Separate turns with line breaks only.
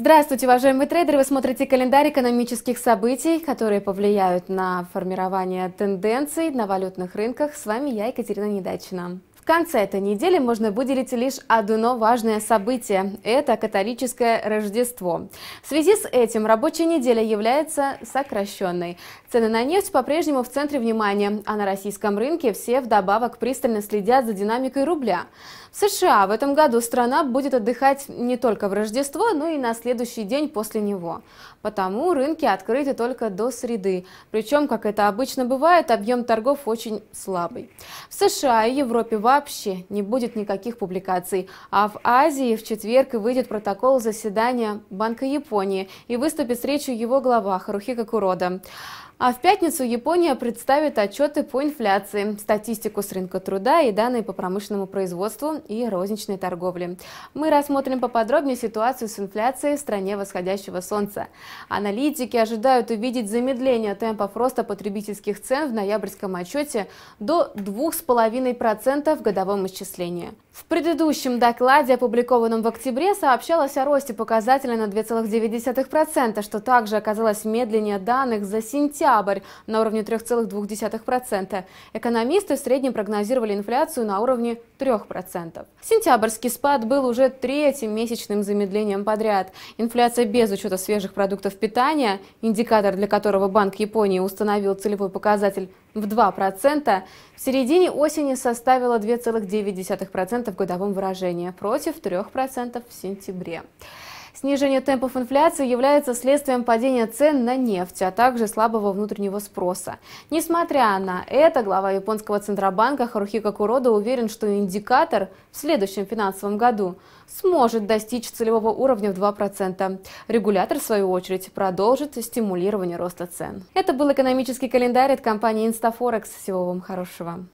Здравствуйте, уважаемые трейдеры! Вы смотрите календарь экономических событий, которые повлияют на формирование тенденций на валютных рынках. С вами я, Екатерина Недачина. В конце этой недели можно выделить лишь одно важное событие – это католическое Рождество. В связи с этим рабочая неделя является сокращенной. Цены на нефть по-прежнему в центре внимания, а на российском рынке все вдобавок пристально следят за динамикой рубля. В США в этом году страна будет отдыхать не только в Рождество, но и на следующий день после него. Потому рынки открыты только до среды. Причем, как это обычно бывает, объем торгов очень слабый. В США и Европе важно вообще не будет никаких публикаций. А в Азии в четверг выйдет протокол заседания Банка Японии и выступит с речью его глава Харухика Курода. А в пятницу Япония представит отчеты по инфляции, статистику с рынка труда и данные по промышленному производству и розничной торговле. Мы рассмотрим поподробнее ситуацию с инфляцией в стране восходящего солнца. Аналитики ожидают увидеть замедление темпов роста потребительских цен в ноябрьском отчете до 2,5% в годовом исчислении. В предыдущем докладе, опубликованном в октябре, сообщалось о росте показателя на 2,9%, что также оказалось медленнее данных за сентябрь на уровне 3,2%. Экономисты в среднем прогнозировали инфляцию на уровне 3%. Сентябрьский спад был уже третьим месячным замедлением подряд. Инфляция без учета свежих продуктов питания, индикатор для которого Банк Японии установил целевой показатель в 2%. В середине осени составила 2,9% в годовом выражении против 3% в сентябре. Снижение темпов инфляции является следствием падения цен на нефть, а также слабого внутреннего спроса. Несмотря на это, глава японского Центробанка Харухика Курода уверен, что индикатор в следующем финансовом году сможет достичь целевого уровня в 2%. Регулятор, в свою очередь, продолжит стимулирование роста цен. Это был экономический календарь от компании InstaForex Всего вам хорошего.